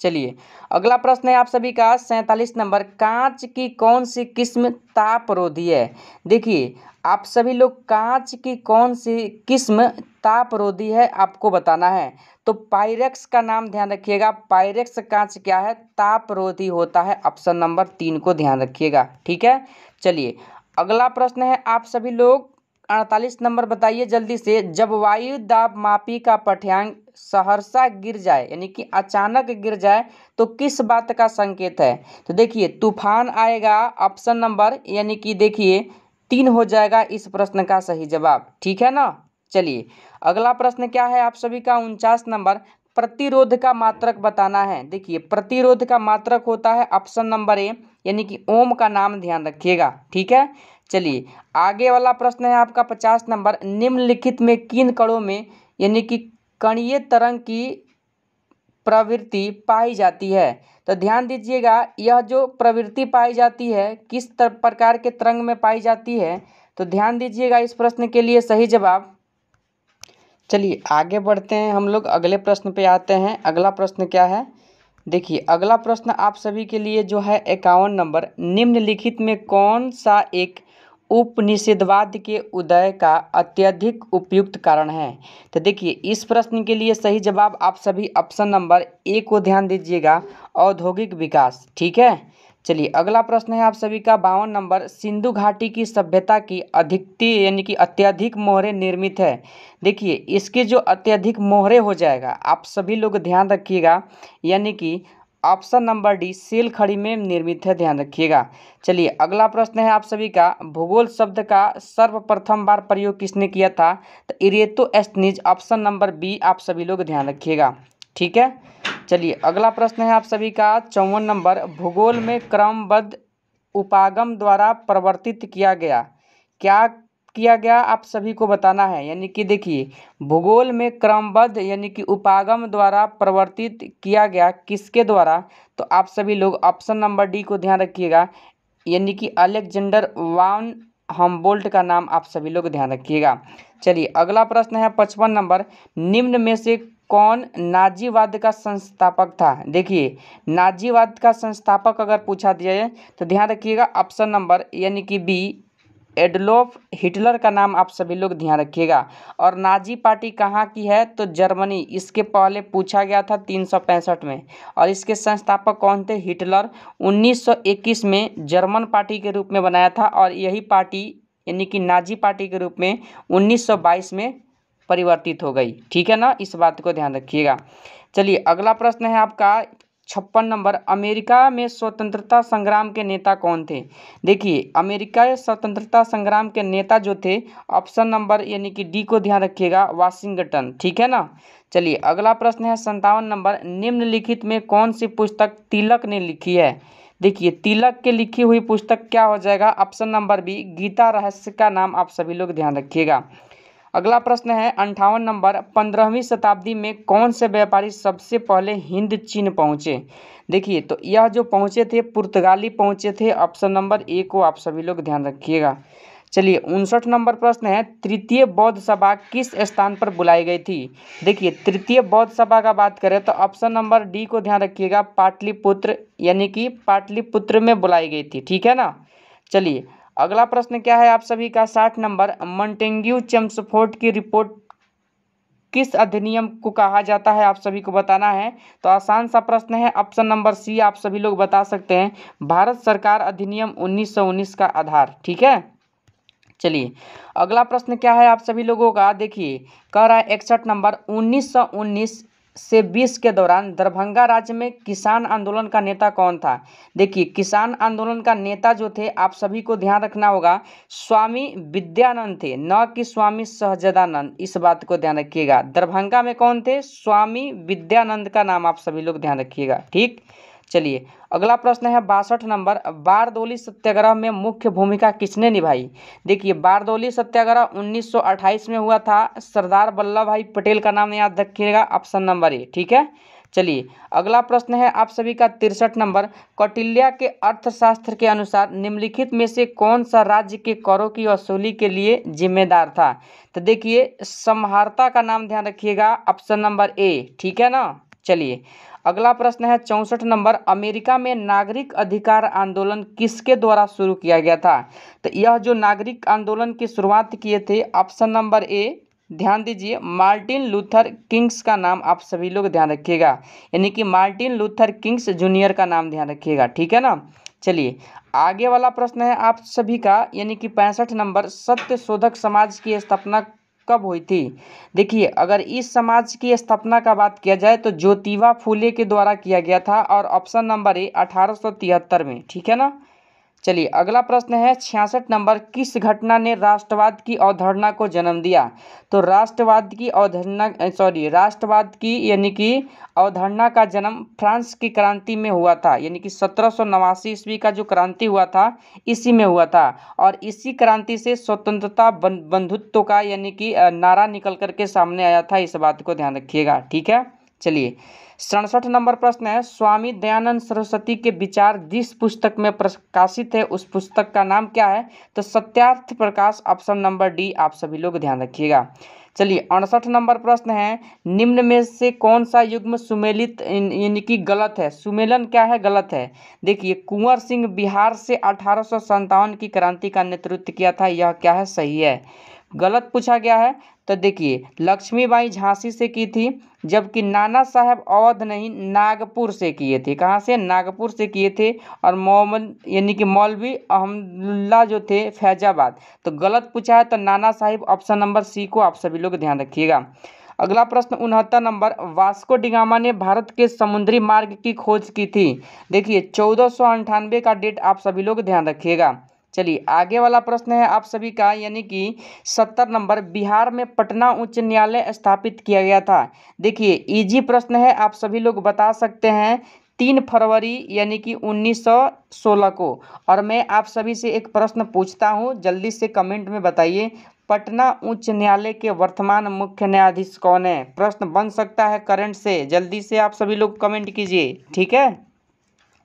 चलिए अगला प्रश्न है आप सभी का सैंतालीस नंबर कांच की कौन सी किस्म तापरोधी है देखिए आप सभी लोग कांच की कौन सी किस्म तापरोधी है आपको बताना है तो पायरेक्स का नाम ध्यान रखिएगा पायरेक्स कांच क्या है तापरोधी होता है ऑप्शन नंबर तीन को ध्यान रखिएगा ठीक है चलिए अगला प्रश्न है आप सभी लोग अड़तालीस नंबर बताइए जल्दी से जब वायु दाब मापी का पठ्यांग सहरसा गिर जाए यानी कि अचानक गिर जाए तो किस बात का संकेत है तो देखिए तूफान आएगा ऑप्शन नंबर यानी कि देखिए तीन हो जाएगा इस प्रश्न का सही जवाब ठीक है ना चलिए अगला प्रश्न क्या है आप सभी का उनचास नंबर प्रतिरोध का मात्रक बताना है देखिए प्रतिरोध का मात्रक होता है ऑप्शन नंबर ए यानी कि ओम का नाम ध्यान रखिएगा ठीक है चलिए आगे वाला प्रश्न है आपका पचास नंबर निम्नलिखित में किन कणों में यानी कि कणीय तरंग की प्रवृत्ति पाई जाती है तो ध्यान दीजिएगा यह जो प्रवृत्ति पाई जाती है किस प्रकार के तरंग में पाई जाती है तो ध्यान दीजिएगा इस प्रश्न के लिए सही जवाब चलिए आगे बढ़ते हैं हम लोग अगले प्रश्न पे आते हैं अगला प्रश्न क्या है देखिए अगला प्रश्न आप सभी के लिए जो है इक्यावन नंबर निम्नलिखित में कौन सा एक उपनिषेधवाद के उदय का अत्यधिक उपयुक्त कारण है तो देखिए इस प्रश्न के लिए सही जवाब आप सभी ऑप्शन नंबर ए को ध्यान दीजिएगा औद्योगिक विकास ठीक है चलिए अगला प्रश्न है आप सभी का बावन नंबर सिंधु घाटी की सभ्यता की अधिकती यानी कि अत्यधिक मोहरे निर्मित है देखिए इसके जो अत्यधिक मोहरे हो जाएगा आप सभी लोग ध्यान रखिएगा यानी कि ऑप्शन नंबर डी सेल खड़ी में निर्मित है ध्यान रखिएगा चलिए अगला प्रश्न है आप सभी का भूगोल शब्द का सर्वप्रथम बार प्रयोग किसने किया था तो Eratosthenes option number B आप सभी लोग ध्यान रखिएगा ठीक है चलिए अगला प्रश्न है आप सभी का चौवन नंबर भूगोल में क्रमबद्ध उपागम द्वारा परिवर्तित किया गया क्या किया गया आप सभी को बताना है यानी कि देखिए भूगोल में क्रमबद्ध यानी कि उपागम द्वारा प्रवर्तित किया गया किसके द्वारा तो आप सभी लोग ऑप्शन नंबर डी को ध्यान रखिएगा यानी कि अलेक्जेंडर वान हमबोल्ट का नाम आप सभी लोग ध्यान रखिएगा चलिए अगला प्रश्न है पचपन नंबर निम्न में से कौन नाजीवाद का संस्थापक था देखिए नाजीवाद का संस्थापक अगर पूछा जाए तो ध्यान रखिएगा ऑप्शन नंबर यानी कि बी एडलोफ हिटलर का नाम आप सभी लोग ध्यान रखिएगा और नाजी पार्टी कहाँ की है तो जर्मनी इसके पहले पूछा गया था तीन में और इसके संस्थापक कौन थे हिटलर 1921 में जर्मन पार्टी के रूप में बनाया था और यही पार्टी यानी कि नाजी पार्टी के रूप में 1922 में परिवर्तित हो गई ठीक है ना इस बात को ध्यान रखिएगा चलिए अगला प्रश्न है आपका छप्पन नंबर अमेरिका में स्वतंत्रता संग्राम के नेता कौन थे देखिए अमेरिका स्वतंत्रता संग्राम के नेता जो थे ऑप्शन नंबर यानी कि डी को ध्यान रखिएगा वाशिंगटन ठीक है ना चलिए अगला प्रश्न है संतावन नंबर निम्नलिखित में कौन सी पुस्तक तिलक ने लिखी है देखिए तिलक के लिखी हुई पुस्तक क्या हो जाएगा ऑप्शन नंबर बी गीता रहस्य का नाम आप सभी लोग ध्यान रखिएगा अगला प्रश्न है अंठावन नंबर पंद्रहवीं शताब्दी में कौन से व्यापारी सबसे पहले हिंद चीन पहुँचे देखिए तो यह जो पहुँचे थे पुर्तगाली पहुँचे थे ऑप्शन नंबर ए को आप सभी लोग ध्यान रखिएगा चलिए उनसठ नंबर प्रश्न है तृतीय बौद्ध सभा किस स्थान पर बुलाई गई थी देखिए तृतीय बौद्ध सभा का बात करें तो ऑप्शन नंबर डी को ध्यान रखिएगा पाटलिपुत्र यानी कि पाटलिपुत्र में बुलाई गई थी ठीक है ना चलिए अगला प्रश्न क्या है आप सभी का साठ नंबर मंटेंग्यू चम्सफोर्ट की रिपोर्ट किस अधिनियम को कहा जाता है आप सभी को बताना है तो आसान सा प्रश्न है ऑप्शन नंबर सी आप सभी लोग बता सकते हैं भारत सरकार अधिनियम 1919 का आधार ठीक है चलिए अगला प्रश्न क्या है आप सभी लोगों का देखिए कह रहा है इकसठ नंबर 1919 से बीस के दौरान दरभंगा राज्य में किसान आंदोलन का नेता कौन था देखिए किसान आंदोलन का नेता जो थे आप सभी को ध्यान रखना होगा स्वामी विद्यानंद थे न कि स्वामी सहजदानंद इस बात को ध्यान रखिएगा दरभंगा में कौन थे स्वामी विद्यानंद का नाम आप सभी लोग ध्यान रखिएगा ठीक चलिए अगला प्रश्न है बासठ नंबर बारदोली सत्याग्रह में मुख्य भूमिका किसने निभाई देखिए बारदोली सत्याग्रह 1928 में हुआ था सरदार वल्लभ भाई पटेल का नाम याद रखिएगा ऑप्शन नंबर ए ठीक है चलिए अगला प्रश्न है आप सभी का तिरसठ नंबर कौटिल्या के अर्थशास्त्र के अनुसार निम्नलिखित में से कौन सा राज्य के करों की वसूली के लिए जिम्मेदार था तो देखिए समहारता का नाम ध्यान रखिएगा ऑप्शन नंबर ए ठीक है ना चलिए अगला प्रश्न है चौंसठ नंबर अमेरिका में नागरिक अधिकार आंदोलन किसके द्वारा शुरू किया गया था तो यह जो नागरिक आंदोलन की शुरुआत किए थे ऑप्शन नंबर ए ध्यान दीजिए मार्टिन लूथर किंग्स का नाम आप सभी लोग ध्यान रखिएगा यानी कि मार्टिन लूथर किंग्स जूनियर का नाम ध्यान रखिएगा ठीक है ना चलिए आगे वाला प्रश्न है आप सभी का यानी कि पैंसठ नंबर सत्य शोधक समाज की स्थापना कब हुई थी देखिए अगर इस समाज की स्थापना का बात किया जाए तो ज्योतिबा फूले के द्वारा किया गया था और ऑप्शन नंबर ए अठारह में ठीक है ना चलिए अगला प्रश्न है छियासठ नंबर किस घटना ने राष्ट्रवाद की अवधारणा को जन्म दिया तो राष्ट्रवाद की अवधारणा सॉरी राष्ट्रवाद की यानी कि अवधारणा का जन्म फ्रांस की क्रांति में हुआ था यानी कि सत्रह सौ नवासी ईस्वी का जो क्रांति हुआ था इसी में हुआ था और इसी क्रांति से स्वतंत्रता बंधुत्व का यानी कि नारा निकल करके सामने आया था इस बात को ध्यान रखिएगा ठीक है चलिए सड़सठ नंबर प्रश्न है स्वामी दयानंद सरस्वती के विचार जिस पुस्तक में प्रकाशित है उस पुस्तक का नाम क्या है तो Satyarth Prakash option number D आप सभी लोग ध्यान रखिएगा चलिए अड़सठ नंबर प्रश्न है निम्न में से कौन सा युग्म सुमेलित यानी कि गलत है सुमेलन क्या है गलत है देखिए कुंवर सिंह बिहार से अठारह की क्रांति का नेतृत्व किया था यह क्या है सही है गलत पूछा गया है तो देखिए लक्ष्मीबाई झांसी से की थी जबकि नाना साहब अवध नहीं नागपुर से किए थे कहाँ से नागपुर से किए थे और मोहम्मद यानी कि मौलवी अहमदुल्ला जो थे फैजाबाद तो गलत पूछा है तो नाना साहिब ऑप्शन नंबर सी को आप सभी लोग ध्यान रखिएगा अगला प्रश्न उनहत्तर नंबर वास्को डिगामा ने भारत के समुद्री मार्ग की खोज की थी देखिए चौदह का डेट आप सभी लोग ध्यान रखिएगा चलिए आगे वाला प्रश्न है आप सभी का यानी कि सत्तर नंबर बिहार में पटना उच्च न्यायालय स्थापित किया गया था देखिए इजी प्रश्न है आप सभी लोग बता सकते हैं तीन फरवरी यानी कि 1916 को और मैं आप सभी से एक प्रश्न पूछता हूं जल्दी से कमेंट में बताइए पटना उच्च न्यायालय के वर्तमान मुख्य न्यायाधीश कौन है प्रश्न बन सकता है करंट से जल्दी से आप सभी लोग कमेंट कीजिए ठीक है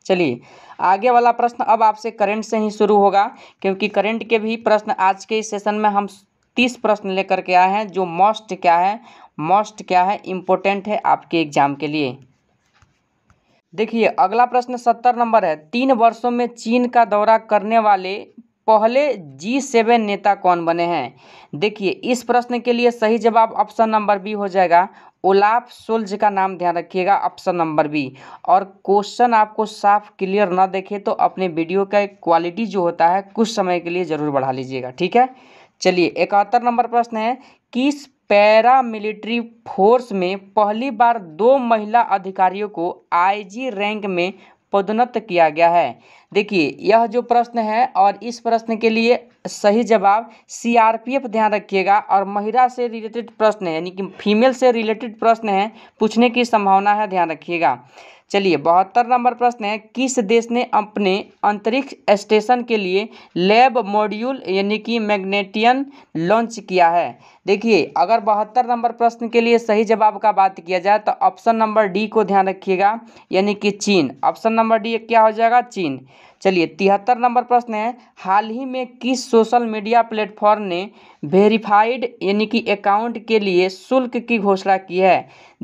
चलिए आगे वाला प्रश्न अब आपसे करंट से ही शुरू होगा क्योंकि करंट के भी प्रश्न आज के इस सेशन में हम तीस प्रश्न लेकर के आए हैं जो मोस्ट क्या है मोस्ट क्या है इम्पोर्टेंट है आपके एग्जाम के लिए देखिए अगला प्रश्न सत्तर नंबर है तीन वर्षों में चीन का दौरा करने वाले पहले जी सेवन नेता कौन बने हैं देखिए इस प्रश्न के लिए सही जवाब ऑप्शन नंबर बी हो जाएगा ओलाफ सोल्ज का नाम ध्यान रखिएगा ऑप्शन नंबर बी और क्वेश्चन आपको साफ क्लियर ना देखे तो अपने वीडियो का क्वालिटी जो होता है कुछ समय के लिए ज़रूर बढ़ा लीजिएगा ठीक है चलिए इकहत्तर नंबर प्रश्न है किस पैरामिलिट्री फोर्स में पहली बार दो महिला अधिकारियों को आईजी रैंक में पदोन्नत किया गया है देखिए यह जो प्रश्न है और इस प्रश्न के लिए सही जवाब सीआरपीएफ ध्यान रखिएगा और महिला से रिलेटेड प्रश्न है यानी कि फीमेल से रिलेटेड प्रश्न है पूछने की संभावना है ध्यान रखिएगा चलिए बहत्तर नंबर प्रश्न है किस देश ने अपने अंतरिक्ष स्टेशन के लिए लैब मॉड्यूल यानी कि मैग्नेटियन लॉन्च किया है देखिए अगर बहत्तर नंबर प्रश्न के लिए सही जवाब का बात किया जाए तो ऑप्शन नंबर डी को ध्यान रखिएगा यानी कि चीन ऑप्शन नंबर डी क्या हो जाएगा चीन चलिए तिहत्तर नंबर प्रश्न है हाल ही में किस सोशल मीडिया प्लेटफॉर्म ने वेरीफाइड यानी कि अकाउंट के लिए शुल्क की घोषणा की है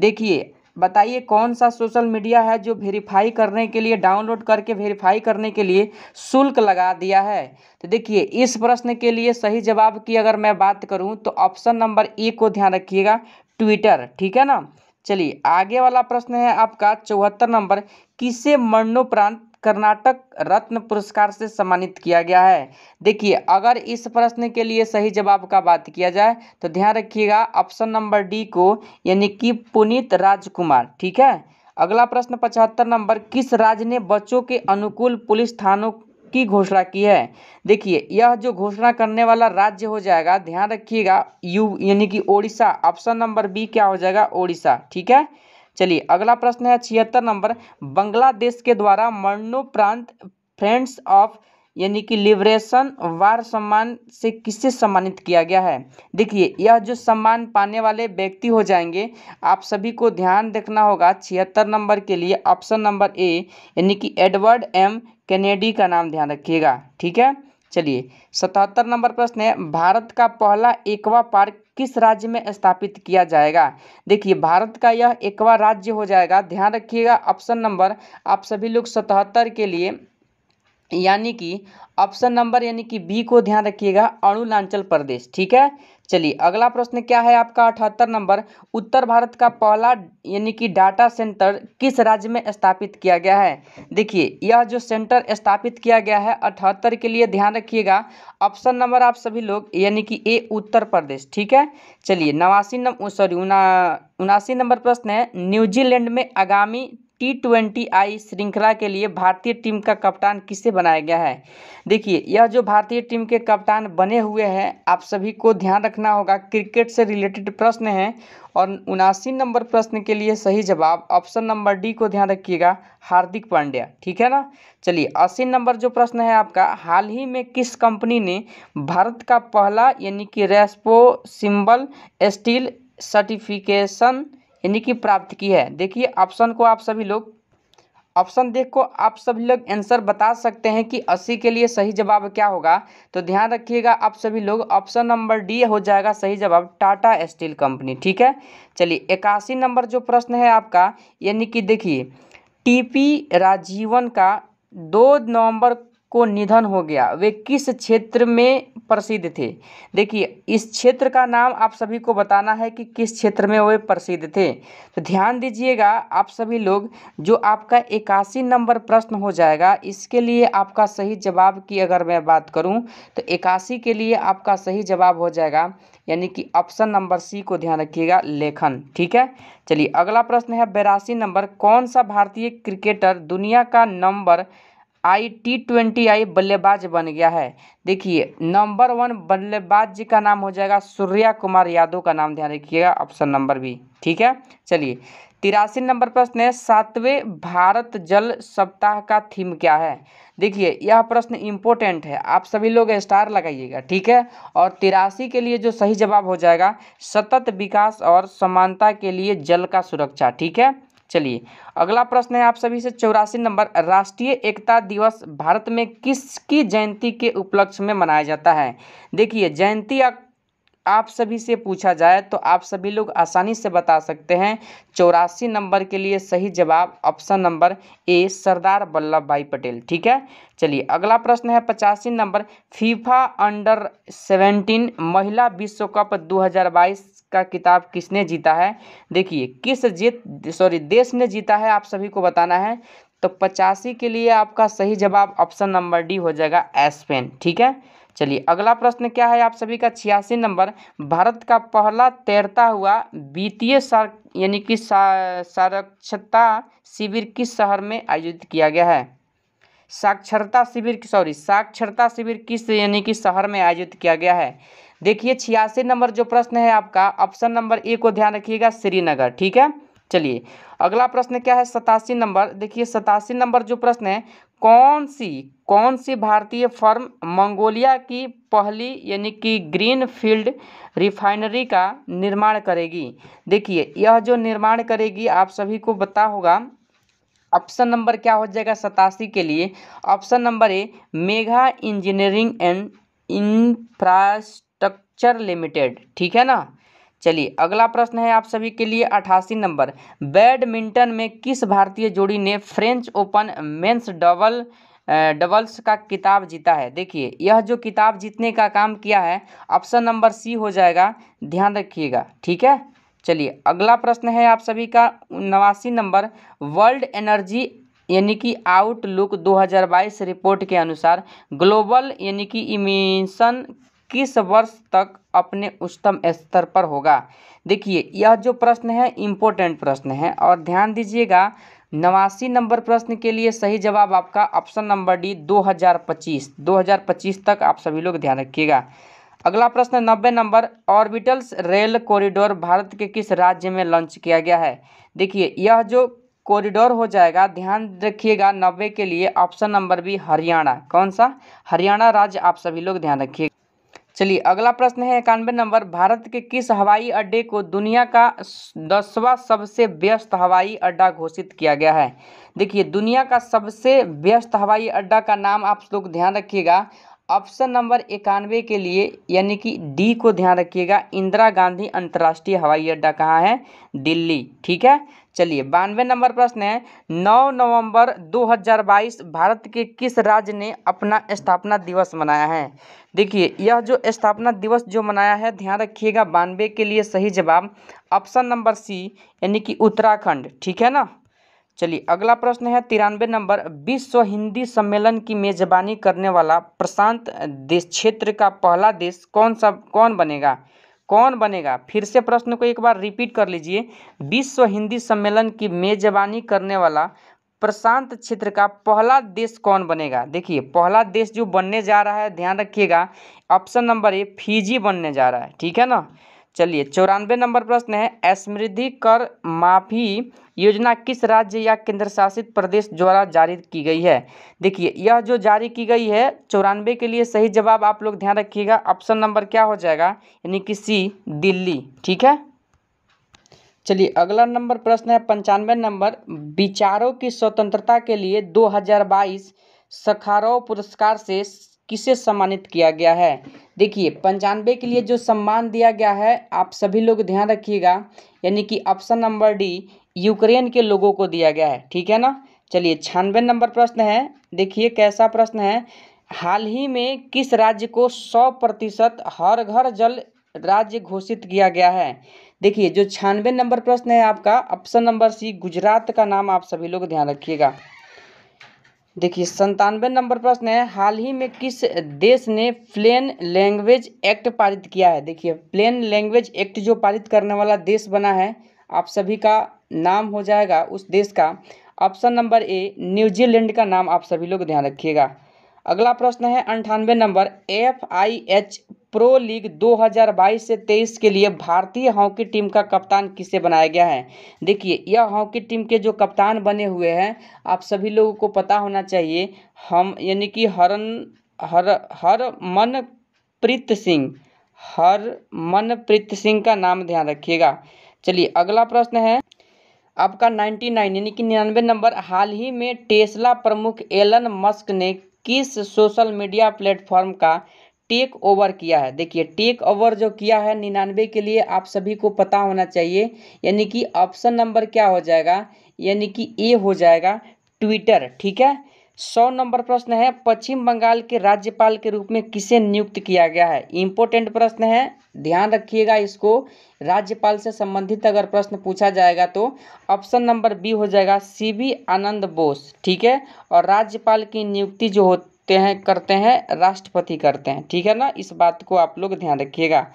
देखिए बताइए कौन सा सोशल मीडिया है जो वेरीफाई करने के लिए डाउनलोड करके वेरीफाई करने के लिए शुल्क लगा दिया है तो देखिए इस प्रश्न के लिए सही जवाब की अगर मैं बात करूं तो ऑप्शन नंबर ए को ध्यान रखिएगा ट्विटर ठीक है ना चलिए आगे वाला प्रश्न है आपका चौहत्तर नंबर किसे मरणोपरांत कर्नाटक रत्न पुरस्कार से सम्मानित किया गया है देखिए अगर इस प्रश्न के लिए सही जवाब का बात किया जाए तो ध्यान रखिएगा ऑप्शन नंबर डी को यानी कि पुनीत राजकुमार ठीक है अगला प्रश्न पचहत्तर नंबर किस राज्य ने बच्चों के अनुकूल पुलिस थानों की घोषणा की है देखिए यह जो घोषणा करने वाला राज्य हो जाएगा ध्यान रखिएगा यू यानी कि ओडिशा ऑप्शन नंबर बी क्या हो जाएगा ओडिशा ठीक है चलिए अगला प्रश्न है छिहत्तर नंबर बांग्लादेश के द्वारा मरणोपरांत फ्रेंड्स ऑफ यानी कि लिबरेशन वार सम्मान से किससे सम्मानित किया गया है देखिए यह जो सम्मान पाने वाले व्यक्ति हो जाएंगे आप सभी को ध्यान देखना होगा छिहत्तर नंबर के लिए ऑप्शन नंबर ए यानी कि एडवर्ड एम कैनेडी का नाम ध्यान रखिएगा ठीक है चलिए सतहत्तर नंबर प्रश्न है भारत का पहला एकवा पार्क किस राज्य में स्थापित किया जाएगा देखिए भारत का यह एकवा राज्य हो जाएगा ध्यान रखिएगा ऑप्शन नंबर आप सभी लोग सतहत्तर के लिए यानी कि ऑप्शन नंबर यानी कि बी को ध्यान रखिएगा अरुणाचल प्रदेश ठीक है चलिए अगला प्रश्न क्या है आपका अठहत्तर नंबर उत्तर भारत का पहला यानी कि डाटा सेंटर किस राज्य में स्थापित किया गया है देखिए यह जो सेंटर स्थापित किया गया है अठहत्तर के लिए ध्यान रखिएगा ऑप्शन नंबर आप सभी लोग यानी कि ए उत्तर प्रदेश ठीक है चलिए नवासी नंबर सॉरी उना उनासी नंबर प्रश्न है न्यूजीलैंड में आगामी टी ट्वेंटी आई श्रृंखला के लिए भारतीय टीम का कप्तान किसे बनाया गया है देखिए यह जो भारतीय टीम के कप्तान बने हुए हैं आप सभी को ध्यान रखना होगा क्रिकेट से रिलेटेड प्रश्न हैं और उनासी नंबर प्रश्न के लिए सही जवाब ऑप्शन नंबर डी को ध्यान रखिएगा हार्दिक पांड्या ठीक है ना चलिए अस्सी नंबर जो प्रश्न है आपका हाल ही में किस कंपनी ने भारत का पहला यानी कि रेस्पो सिंबल स्टील सर्टिफिकेशन यानी कि प्राप्त की है देखिए ऑप्शन को आप सभी लोग ऑप्शन देख को आप सभी लोग आंसर बता सकते हैं कि 80 के लिए सही जवाब क्या होगा तो ध्यान रखिएगा आप सभी लोग ऑप्शन नंबर डी हो जाएगा सही जवाब टाटा स्टील कंपनी ठीक है चलिए इक्यासी नंबर जो प्रश्न है आपका यानी कि देखिए टीपी राजीवन का दो नवंबर को निधन हो गया वे किस क्षेत्र में प्रसिद्ध थे देखिए इस क्षेत्र का नाम आप सभी को बताना है कि किस क्षेत्र में वे प्रसिद्ध थे तो ध्यान दीजिएगा आप सभी लोग जो आपका इक्यासी नंबर प्रश्न हो जाएगा इसके लिए आपका सही जवाब की अगर मैं बात करूं तो इक्यासी के लिए आपका सही जवाब हो जाएगा यानी कि ऑप्शन नंबर सी को ध्यान रखिएगा लेखन ठीक है चलिए अगला प्रश्न है बेरासी नंबर कौन सा भारतीय क्रिकेटर दुनिया का number I T twenty I बल्लेबाज बन गया है देखिए नंबर वन बल्लेबाज जी का नाम हो जाएगा सूर्या कुमार यादव का नाम ध्यान रखिएगा ऑप्शन नंबर बी ठीक है चलिए तिरासी नंबर प्रश्न है सातवें भारत जल सप्ताह का थीम क्या है देखिए यह प्रश्न इम्पोर्टेंट है आप सभी लोग स्टार लगाइएगा ठीक है और तिरासी के लिए जो सही जवाब हो जाएगा सतत विकास और समानता के लिए जल का सुरक्षा ठीक है चलिए अगला प्रश्न है आप सभी से चौरासी नंबर राष्ट्रीय एकता दिवस भारत में किसकी जयंती के उपलक्ष्य में मनाया जाता है देखिए जयंती आप सभी से पूछा जाए तो आप सभी लोग आसानी से बता सकते हैं चौरासी नंबर के लिए सही जवाब option number A Sardar Vallabh Bhai Patel ठीक है चलिए अगला प्रश्न है पचासी नंबर फीफा अंडर सेवेंटीन महिला विश्व कप 2022 का किताब किसने जीता है देखिए किस जीत सॉरी देश ने जीता है आप सभी को बताना है तो पचासी के लिए आपका सही जवाब ऑप्शन नंबर डी हो जाएगा एस्पेन ठीक है चलिए अगला प्रश्न क्या है आप सभी का छियासी नंबर भारत का पहला तैरता हुआ वित्तीय सर यानी कि साक्षरता शिविर किस शहर में आयोजित किया गया है साक्षरता शिविर सॉरी साक्षरता शिविर किस यानी कि शहर में आयोजित किया गया है देखिए छियासी नंबर जो प्रश्न है आपका ऑप्शन नंबर ए को ध्यान रखिएगा श्रीनगर ठीक है चलिए अगला प्रश्न क्या है सतासी नंबर देखिए सतासी नंबर जो प्रश्न है कौन सी कौन सी भारतीय फर्म मंगोलिया की पहली यानी कि ग्रीन फील्ड रिफाइनरी का निर्माण करेगी देखिए यह जो निर्माण करेगी आप सभी को बता होगा ऑप्शन नंबर क्या हो जाएगा सतासी के लिए option number A Megha Engineering and Infrastructure Limited ठीक है ना चलिए अगला प्रश्न है आप सभी के लिए अठासी नंबर बैडमिंटन में किस भारतीय जोड़ी ने French Open men's double doubles का किताब जीता है देखिए यह जो किताब जीतने का काम किया है ऑप्शन नंबर सी हो जाएगा ध्यान रखिएगा ठीक है चलिए अगला प्रश्न है आप सभी का नवासी नंबर वर्ल्ड एनर्जी यानी कि आउटलुक 2022 रिपोर्ट के अनुसार ग्लोबल यानी कि इमिशन किस वर्ष तक अपने उच्चतम स्तर पर होगा देखिए यह जो प्रश्न है इम्पोर्टेंट प्रश्न है और ध्यान दीजिएगा नवासी नंबर प्रश्न के लिए सही जवाब आपका ऑप्शन नंबर डी 2025 2025 तक आप सभी लोग ध्यान रखिएगा अगला प्रश्न नब्बे number orbitals rail corridor Bharat के किस राज्य में लॉन्च किया गया है देखिए यह जो कॉरिडोर हो जाएगा ध्यान रखिएगा नब्बे के लिए ऑप्शन नंबर बी हरियाणा कौन सा हरियाणा राज्य आप सभी लोग ध्यान रखिएगा चलिए अगला प्रश्न है इक्यानवे नंबर भारत के किस हवाई अड्डे को दुनिया का दसवां सबसे व्यस्त हवाई अड्डा घोषित किया गया है देखिए दुनिया का सबसे व्यस्त हवाई अड्डा का नाम आप लोग ध्यान रखिएगा ऑप्शन नंबर इक्यानवे के लिए यानी कि डी को ध्यान रखिएगा इंदिरा गांधी अंतर्राष्ट्रीय हवाई अड्डा कहाँ है दिल्ली ठीक है चलिए बानवे नंबर प्रश्न है 9 नवंबर 2022 भारत के किस राज्य ने अपना स्थापना दिवस मनाया है देखिए यह जो स्थापना दिवस जो मनाया है ध्यान रखिएगा बानवे के लिए सही जवाब ऑप्शन नंबर सी यानी कि उत्तराखंड ठीक है ना चलिए अगला प्रश्न है तिरानवे नंबर विश्व हिंदी सम्मेलन की मेजबानी करने वाला प्रशांत देश क्षेत्र का पहला देश कौन सा कौन बनेगा कौन बनेगा फिर से प्रश्न को एक बार रिपीट कर लीजिए विश्व हिंदी सम्मेलन की मेजबानी करने वाला प्रशांत क्षेत्र का पहला देश कौन बनेगा देखिए पहला देश जो बनने जा रहा है ध्यान रखिएगा ऑप्शन नंबर ए फिजी बनने जा रहा है ठीक है ना चलिए चौरानवे नंबर प्रश्न है समृद्धि कर माफी योजना किस राज्य या केंद्र शासित प्रदेश द्वारा जारी की गई है देखिए यह जो जारी की गई है चौरानवे के लिए सही जवाब आप लोग ध्यान रखिएगा ऑप्शन नंबर क्या हो जाएगा यानी कि सी दिल्ली ठीक है चलिए अगला नंबर प्रश्न है पंचानवे नंबर विचारों की स्वतंत्रता के लिए 2022 सखारो पुरस्कार से किसे सम्मानित किया गया है देखिए पंचानवे के लिए जो सम्मान दिया गया है आप सभी लोग ध्यान रखिएगा यानी कि ऑप्शन नंबर डी यूक्रेन के लोगों को दिया गया है ठीक है ना चलिए छानवे नंबर प्रश्न है देखिए कैसा प्रश्न है हाल ही में किस राज्य को सौ प्रतिशत हर घर जल राज्य घोषित किया गया है देखिए जो छानवे नंबर प्रश्न है आपका ऑप्शन नंबर सी गुजरात का नाम आप सभी लोग ध्यान रखिएगा देखिए संतानवे नंबर प्रश्न है हाल ही में किस देश ने प्लेन लैंग्वेज एक्ट पारित किया है देखिए प्लेन लैंग्वेज एक्ट जो पारित करने वाला देश बना है आप सभी का नाम हो जाएगा उस देश का ऑप्शन नंबर ए न्यूजीलैंड का नाम आप सभी लोग ध्यान रखिएगा अगला प्रश्न है अंठानवे number F I H pro league 2022 से 23 के लिए भारतीय हॉकी टीम का कप्तान किसे बनाया गया है देखिए यह हॉकी टीम के जो कप्तान बने हुए हैं आप सभी लोगों को पता होना चाहिए हम यानी कि हरन हर हर मनप्रीत सिंह हर मनप्रीत सिंह का नाम ध्यान रखिएगा चलिए अगला प्रश्न है आपका 99 यानी कि निन्यानवे नंबर हाल ही में टेस्ला प्रमुख एलन मस्क ने किस सोशल मीडिया प्लेटफॉर्म का टेक ओवर किया है देखिए टेक ओवर जो किया है निन्यानवे के लिए आप सभी को पता होना चाहिए यानी कि ऑप्शन नंबर क्या हो जाएगा यानी कि ए हो जाएगा ट्विटर ठीक है सौ नंबर प्रश्न है पश्चिम बंगाल के राज्यपाल के रूप में किसे नियुक्त किया गया है इंपोर्टेंट प्रश्न है ध्यान रखिएगा इसको राज्यपाल से संबंधित अगर प्रश्न पूछा जाएगा तो ऑप्शन नंबर बी हो जाएगा सी बी आनंद बोस ठीक है और राज्यपाल की नियुक्ति जो हो सकते हैं करते हैं राष्ट्रपति करते हैं ठीक है ना इस बात को आप लोग ध्यान रखिएगा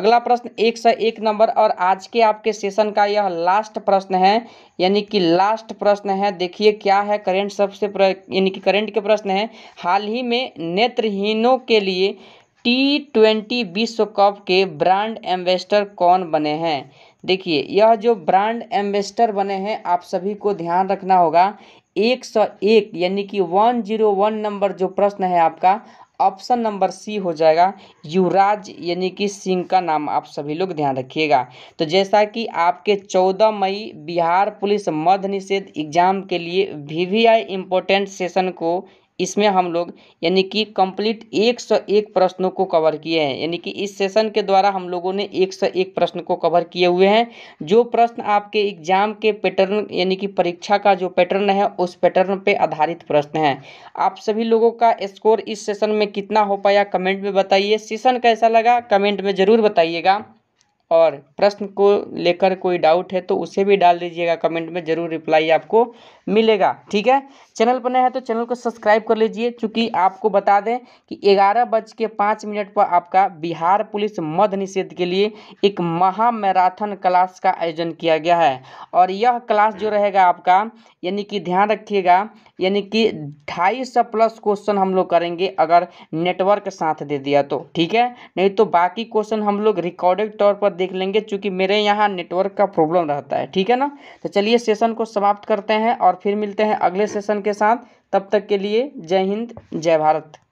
अगला प्रश्न एक सौ एक नंबर और आज के आपके सेशन का यह लास्ट प्रश्न है यानी कि लास्ट प्रश्न है देखिए क्या है करेंट सबसे यानी कि करेंट के प्रश्न है हाल ही में नेत्रहीनों के लिए टी ट्वेंटी विश्व कप के ब्रांड एम्बेस्टर कौन बने हैं देखिए यह जो ब्रांड एम्बेसडर बने हैं आप सभी को ध्यान रखना होगा एक सौ एक यानी कि वन जीरो वन नंबर जो प्रश्न है आपका ऑप्शन नंबर सी हो जाएगा युवराज यानी कि सिंह का नाम आप सभी लोग ध्यान रखिएगा तो जैसा कि आपके 14 मई बिहार पुलिस मध्य निषेध एग्जाम के लिए V V I important session को इसमें हम लोग यानी कि कंप्लीट एक एक प्रश्नों को कवर किए हैं यानी कि इस सेशन के द्वारा हम लोगों ने एक एक प्रश्न को कवर किए हुए हैं जो प्रश्न आपके एग्जाम के पैटर्न यानी कि परीक्षा का जो पैटर्न है उस पैटर्न पे आधारित प्रश्न हैं आप सभी लोगों का स्कोर इस सेशन में कितना हो पाया कमेंट में बताइए सेशन कैसा लगा कमेंट में ज़रूर बताइएगा और प्रश्न को लेकर कोई डाउट है तो उसे भी डाल दीजिएगा कमेंट में ज़रूर रिप्लाई आपको मिलेगा ठीक है चैनल पर नया है तो चैनल को सब्सक्राइब कर लीजिए चूँकि आपको बता दें कि ग्यारह बज के पाँच मिनट पर आपका बिहार पुलिस मध्य निषेध के लिए एक महा मैराथन क्लास का आयोजन किया गया है और यह क्लास जो रहेगा आपका यानी कि ध्यान रखिएगा यानी कि ढाई सौ प्लस क्वेश्चन हम लोग करेंगे अगर नेटवर्क साथ दे दिया तो ठीक है नहीं तो बाकी क्वेश्चन हम लोग रिकॉर्डेड तौर पर देख लेंगे चूँकि मेरे यहाँ नेटवर्क का प्रॉब्लम रहता है ठीक है ना तो चलिए सेशन को समाप्त करते हैं और फिर मिलते हैं अगले सेशन के साथ तब तक के लिए जय हिंद जय भारत